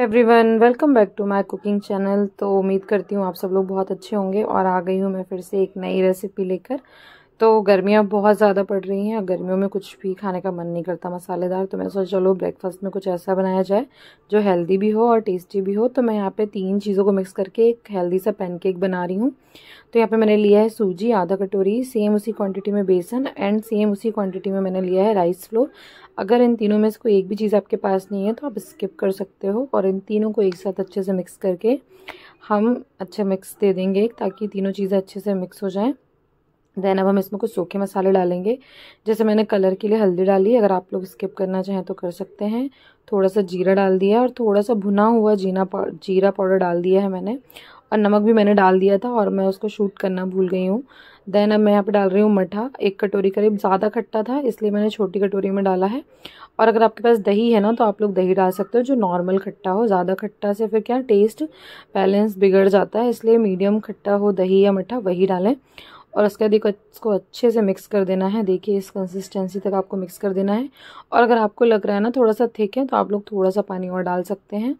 every everyone welcome back to my cooking channel तो उम्मीद करती हूँ आप सब लोग बहुत अच्छे होंगे और आ गई हूँ मैं फिर से एक नई रेसिपी लेकर तो गर्मियाँ बहुत ज़्यादा पड़ रही हैं गर्मियों में कुछ भी खाने का मन नहीं करता मसालेदार तो मैं सोचा चलो ब्रेकफास्ट में कुछ ऐसा बनाया जाए जो हेल्दी भी हो और टेस्टी भी हो तो मैं यहाँ पे तीन चीज़ों को मिक्स करके एक हेल्दी सा पैनकेक बना रही हूँ तो यहाँ पे मैंने लिया है सूजी आधा कटोरी सेम उसी क्वान्टिटी में बेसन एंड सेम उसी क्वान्टिटी में मैंने लिया है राइस फ्लोर अगर इन तीनों में से कोई एक भी चीज़ आपके पास नहीं है तो आप स्किप कर सकते हो और इन तीनों को एक साथ अच्छे से मिक्स करके हम अच्छा मिक्स दे देंगे ताकि तीनों चीज़ें अच्छे से मिक्स हो जाएँ देन अब हम इसमें कुछ सूखे मसाले डालेंगे जैसे मैंने कलर के लिए हल्दी डाली अगर आप लोग स्किप करना चाहें तो कर सकते हैं थोड़ा सा जीरा डाल दिया और थोड़ा सा भुना हुआ जीना पाउडर जीरा पाउडर डाल दिया है मैंने और नमक भी मैंने डाल दिया था और मैं उसको शूट करना भूल गई हूँ देन अब मैं यहाँ पर डाल रही हूँ मठा एक कटोरी करीब ज़्यादा खट्टा था इसलिए मैंने छोटी कटोरी में डाला है और अगर आपके पास दही है ना तो आप लोग दही डाल सकते हो जो नॉर्मल खट्टा हो ज़्यादा खट्टा से फिर क्या टेस्ट बैलेंस बिगड़ जाता है इसलिए मीडियम खट्टा हो दही या मठा वही डालें और उसके बाद इसको अच्छे से मिक्स कर देना है देखिए इस कंसिस्टेंसी तक आपको मिक्स कर देना है और अगर आपको लग रहा है ना थोड़ा सा थिक है तो आप लोग थोड़ा सा पानी और डाल सकते हैं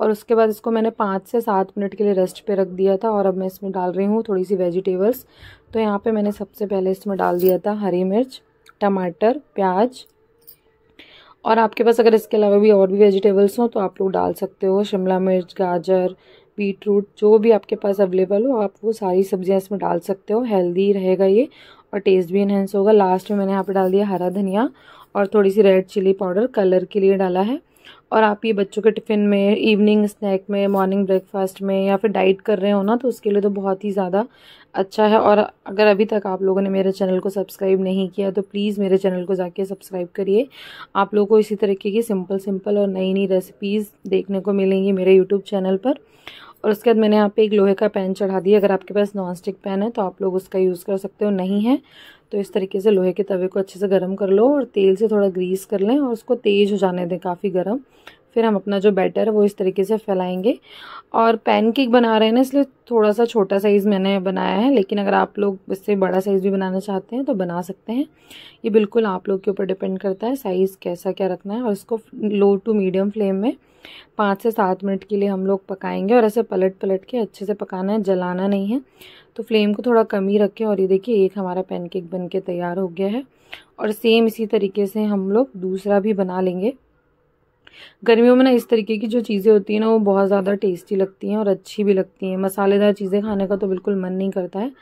और उसके बाद इसको मैंने पाँच से सात मिनट के लिए रेस्ट पे रख दिया था और अब मैं इसमें डाल रही हूँ थोड़ी सी वेजिटेबल्स तो यहाँ पर मैंने सबसे पहले इसमें डाल दिया था हरी मिर्च टमाटर प्याज और आपके पास अगर इसके अलावा भी और भी वेजिटेबल्स हों तो आप लोग डाल सकते हो शिमला मिर्च गाजर बीट रूट जो भी आपके पास अवेलेबल हो आप वो सारी सब्जियां इसमें डाल सकते हो हेल्दी रहेगा ये और टेस्ट भी इन्हेंस होगा लास्ट में मैंने यहाँ पे डाल दिया हरा धनिया और थोड़ी सी रेड चिली पाउडर कलर के लिए डाला है और आप ये बच्चों के टिफ़िन में इवनिंग स्नैक में मॉर्निंग ब्रेकफास्ट में या फिर डाइट कर रहे हो ना तो उसके लिए तो बहुत ही ज़्यादा अच्छा है और अगर अभी तक आप लोगों ने मेरे चैनल को सब्सक्राइब नहीं किया तो प्लीज़ मेरे चैनल को जाके सब्सक्राइब करिए आप लोगों को इसी तरीके की सिंपल सिंपल और नई नई रेसिपीज़ देखने को मिलेंगी मेरे यूट्यूब चैनल पर और उसके बाद मैंने यहाँ पे एक लोहे का पैन चढ़ा दिया अगर आपके पास नॉन स्टिक पैन है तो आप लोग उसका यूज़ कर सकते हो नहीं है तो इस तरीके से लोहे के तवे को अच्छे से गर्म कर लो और तेल से थोड़ा ग्रीस कर लें और उसको तेज़ हो जाने दें काफ़ी गर्म फिर हम अपना जो बैटर है वो इस तरीके से फैलाएंगे और पैनकेक बना रहे हैं ना इसलिए थोड़ा सा छोटा साइज़ मैंने बनाया है लेकिन अगर आप लोग इससे बड़ा साइज़ भी बनाना चाहते हैं तो बना सकते हैं ये बिल्कुल आप लोग के ऊपर डिपेंड करता है साइज़ कैसा क्या रखना है और इसको लो टू मीडियम फ्लेम में पाँच से सात मिनट के लिए हम लोग पकाएंगे और ऐसे पलट पलट के अच्छे से पकाना है जलाना नहीं है तो फ्लेम को थोड़ा कम ही रखें और ये देखिए एक हमारा पैनकेक बन के तैयार हो गया है और सेम इसी तरीके से हम लोग दूसरा भी बना लेंगे गर्मियों में ना इस तरीके की जो चीज़ें होती हैं ना वो बहुत ज़्यादा टेस्टी लगती हैं और अच्छी भी लगती हैं मसालेदार चीज़ें खाने का तो बिल्कुल मन नहीं करता है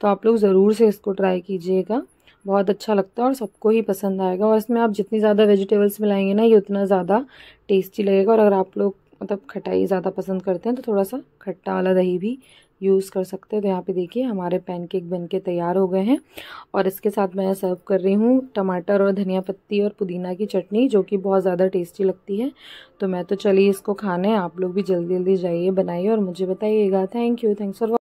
तो आप लोग ज़रूर से इसको ट्राई कीजिएगा बहुत अच्छा लगता है और सबको ही पसंद आएगा और इसमें आप जितनी ज़्यादा वेजिटेबल्स मिलाएंगे ना ये उतना ज़्यादा टेस्टी लगेगा और अगर आप लोग मतलब खटाई ज़्यादा पसंद करते हैं तो थोड़ा सा खट्टा वाला दही भी यूज़ कर सकते हो तो यहाँ पे देखिए हमारे पैनकेक बनके तैयार हो गए हैं और इसके साथ मैं सर्व कर रही हूँ टमाटर और धनिया पत्ती और पुदीना की चटनी जो कि बहुत ज़्यादा टेस्टी लगती है तो मैं तो चलिए इसको खाने आप लोग भी जल्दी जल्दी जाइए बनाइए और मुझे बताइएगा थैंक यू थैंक्स फॉर